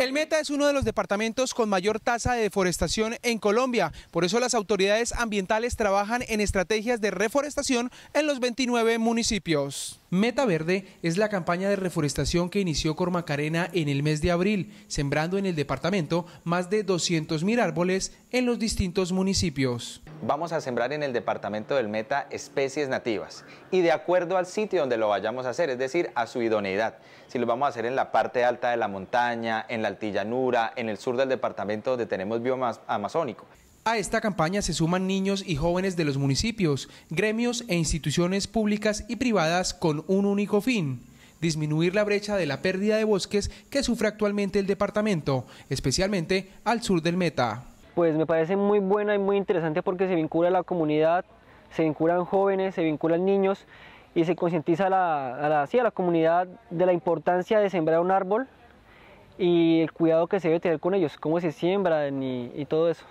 El Meta es uno de los departamentos con mayor tasa de deforestación en Colombia. Por eso las autoridades ambientales trabajan en estrategias de reforestación en los 29 municipios. Meta Verde es la campaña de reforestación que inició Cormacarena en el mes de abril, sembrando en el departamento más de 200.000 árboles en los distintos municipios. Vamos a sembrar en el departamento del Meta especies nativas y de acuerdo al sitio donde lo vayamos a hacer, es decir, a su idoneidad. Si lo vamos a hacer en la parte alta de la montaña, en la altillanura, en el sur del departamento donde tenemos bioma amazónico. A esta campaña se suman niños y jóvenes de los municipios, gremios e instituciones públicas y privadas con un único fin disminuir la brecha de la pérdida de bosques que sufre actualmente el departamento, especialmente al sur del Meta. Pues me parece muy buena y muy interesante porque se vincula a la comunidad, se vinculan jóvenes, se vinculan niños y se concientiza a la, a la, comunidad de la importancia de sembrar un árbol y el cuidado que se debe tener con ellos, cómo se siembran y todo eso.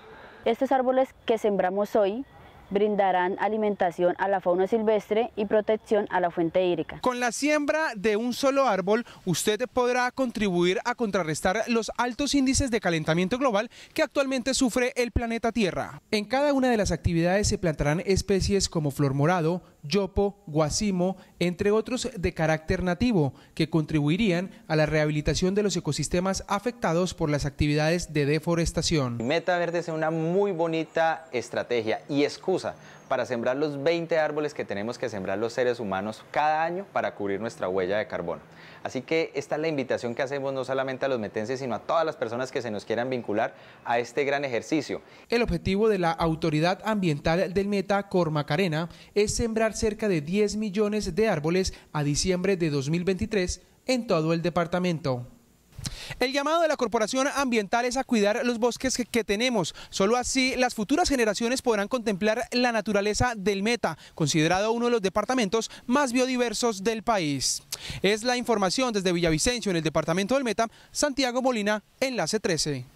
Estos árboles que sembramos hoy brindarán alimentación a la fauna silvestre y protección a la fuente hídrica. Con la siembra de un solo árbol, usted podrá contribuir a contrarrestar los altos índices de calentamiento global que actualmente sufre el planeta Tierra. En cada una de las actividades se plantarán especies como flor morado, yopo, Guasimo, entre otros de carácter nativo, que contribuirían a la rehabilitación de los ecosistemas afectados por las actividades de deforestación. Meta Verde es una muy bonita estrategia y excusa para sembrar los 20 árboles que tenemos que sembrar los seres humanos cada año para cubrir nuestra huella de carbono. Así que esta es la invitación que hacemos no solamente a los metenses, sino a todas las personas que se nos quieran vincular a este gran ejercicio. El objetivo de la Autoridad Ambiental del Meta, Cormacarena, es sembrar cerca de 10 millones de árboles a diciembre de 2023 en todo el departamento. El llamado de la Corporación Ambiental es a cuidar los bosques que tenemos. Solo así las futuras generaciones podrán contemplar la naturaleza del Meta, considerado uno de los departamentos más biodiversos del país. Es la información desde Villavicencio en el departamento del Meta, Santiago Molina, enlace 13.